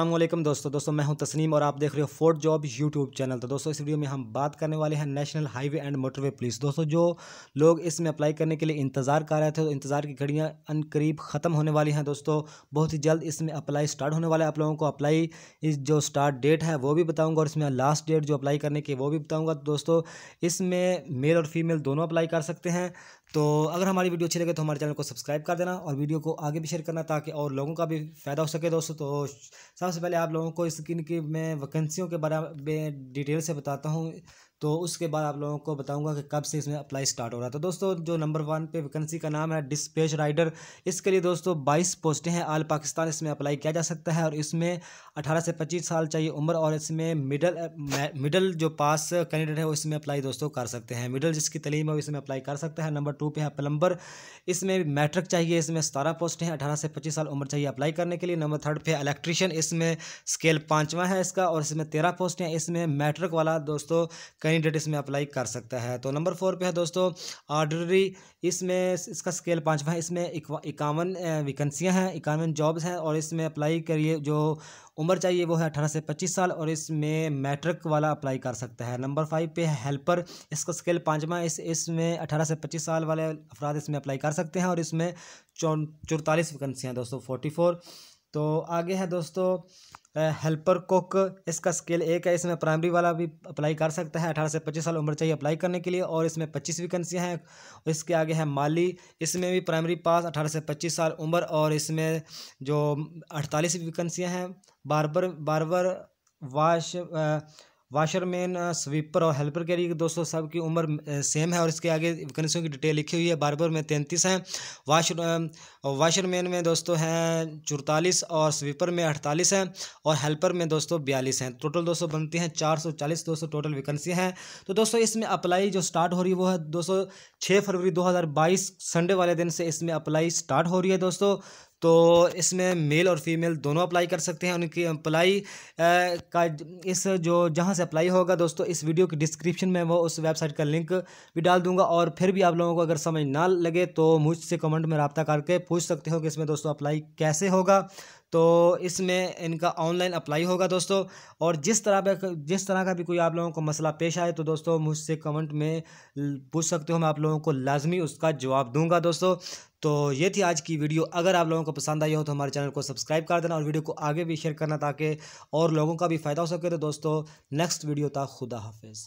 अल्लाम दोस्तों दोस्तों मैं हूं तस्नीम और आप देख रहे हो फोर्ट जॉब यूट्यूब चैनल तो दोस्तों इस वीडियो में हम बात करने वाले हैं national highway and motorway police दोस्तों जो लोग इसमें अप्लाई करने के लिए इंतज़ार कर रहे थे तो इंतज़ार की घड़ियां करीब ख़त्म होने वाली हैं दोस्तों बहुत ही जल्द इसमें अप्लाई स्टार्ट होने वाला है आप लोगों को अप्लाई जो स्टार्ट डेट है वो भी बताऊँगा और इसमें लास्ट डेट जो अप्लाई करने की वो भी बताऊँगा तो दोस्तों इसमें मेल और फीमेल दोनों अप्लाई कर सकते हैं तो अगर हमारी वीडियो अच्छी लगे तो हमारे चैनल को सब्सक्राइब कर देना और वीडियो को आगे भी शेयर करना ताकि और लोगों का भी फ़ायदा हो सके दोस्तों तो सबसे पहले आप लोगों को स्किन की मैं वैकेंसियों के बारे में डिटेल से बताता हूँ तो उसके बाद आप लोगों को बताऊंगा कि कब से इसमें अप्लाई स्टार्ट हो रहा था दोस्तों जो नंबर वन पे वैकेंसी का नाम है डिस्पेच राइडर इसके लिए दोस्तों बाईस पोस्टें हैं आल पाकिस्तान इसमें अप्लाई किया जा सकता है और इसमें अठारह से पच्चीस साल चाहिए उम्र और इसमें मिडल मिडल जो पास कैंडिडेट है वो इसमें अप्लाई दोस्तों कर सकते हैं मिडल जिसकी तलीम है इसमें अप्लाई कर सकता है नंबर टू पर है प्लम्बर इसमें मैट्रिक चाहिए इसमें सतारह पोस्ट हैं अठारह से पच्चीस साल उम्र चाहिए अप्लाई करने के लिए नंबर थर्ड पर इलेक्ट्रिशियन इसमें स्केल पाँचवा है इसका और इसमें तेरह पोस्ट हैं इसमें मैट्रिक वाला दोस्तों कैंडिडेट इसमें अप्लाई कर सकता है तो नंबर फोर पे है दोस्तों ऑर्डरी इसमें इसका स्केल पाँचवा है इसमें इक्यावन वैकेंसियाँ हैं इक्यावन जॉब्स हैं और इसमें अप्लाई करिए जो उम्र चाहिए वो है अठारह से पच्चीस साल और इसमें मैट्रिक वाला अप्लाई कर सकता है नंबर फाइव पे है हेल्पर इसका स्केल पाँचवा इस इसमें अठारह से पच्चीस साल वाले अफराद इसमें अप्लाई कर सकते हैं और इसमें चौ चौतालीस वैकेंसियाँ दोस्तों फोर्टी फोर तो आगे है दोस्तों हेल्पर कुक इसका स्केल एक है इसमें प्राइमरी वाला भी अप्लाई कर सकता है अठारह से पच्चीस साल उम्र चाहिए अप्लाई करने के लिए और इसमें पच्चीस वैकेंसी हैं इसके आगे है माली इसमें भी प्राइमरी पास अठारह से पच्चीस साल उम्र और इसमें जो अड़तालीस वैकेंसियाँ हैं barber barber wash washerman sweeper और हेल्पर कैरी दोस्तों सब की उम्र सेम है और इसके आगे वैकेंसियों की डिटेल लिखी हुई है बारबर में तैंतीस हैं वाशर वाशरमैन में दोस्तों हैं चौतालीस और स्वीपर में अड़तालीस हैं और हेल्पर में दोस्तों बयालीस हैं टोटल दोस्तों बनती हैं चार सौ चालीस दोस्तों टोटल वैकेंसी हैं तो दोस्तों इसमें अप्लाई जो स्टार्ट हो रही है वो है दोस्तों छः फरवरी दो हज़ार बाईस संडे वाले दिन से इसमें अप्लाई स्टार्ट हो रही है दोस्तों तो इसमें मेल और फीमेल दोनों अप्लाई कर सकते हैं उनकी अप्लाई का इस जो जहाँ से अप्लाई होगा दोस्तों इस वीडियो की डिस्क्रिप्शन में वो उस वेबसाइट का लिंक भी डाल दूंगा और फिर भी आप लोगों को अगर समझ ना लगे तो मुझसे कमेंट में रबता करके पूछ सकते हो कि इसमें दोस्तों अप्लाई कैसे होगा तो इसमें इनका ऑनलाइन अप्लाई होगा दोस्तों और जिस तरह का जिस तरह का भी कोई आप लोगों को मसला पेश आए तो दोस्तों मुझसे कमेंट में पूछ सकते हो मैं आप लोगों को लाजमी उसका जवाब दूंगा दोस्तों तो ये थी आज की वीडियो अगर आप लोगों को पसंद आई हो तो हमारे चैनल को सब्सक्राइब कर देना और वीडियो को आगे भी शेयर करना ताकि और लोगों का भी फ़ायदा हो सके तो दोस्तों नेक्स्ट वीडियो था खुदा हाफिज़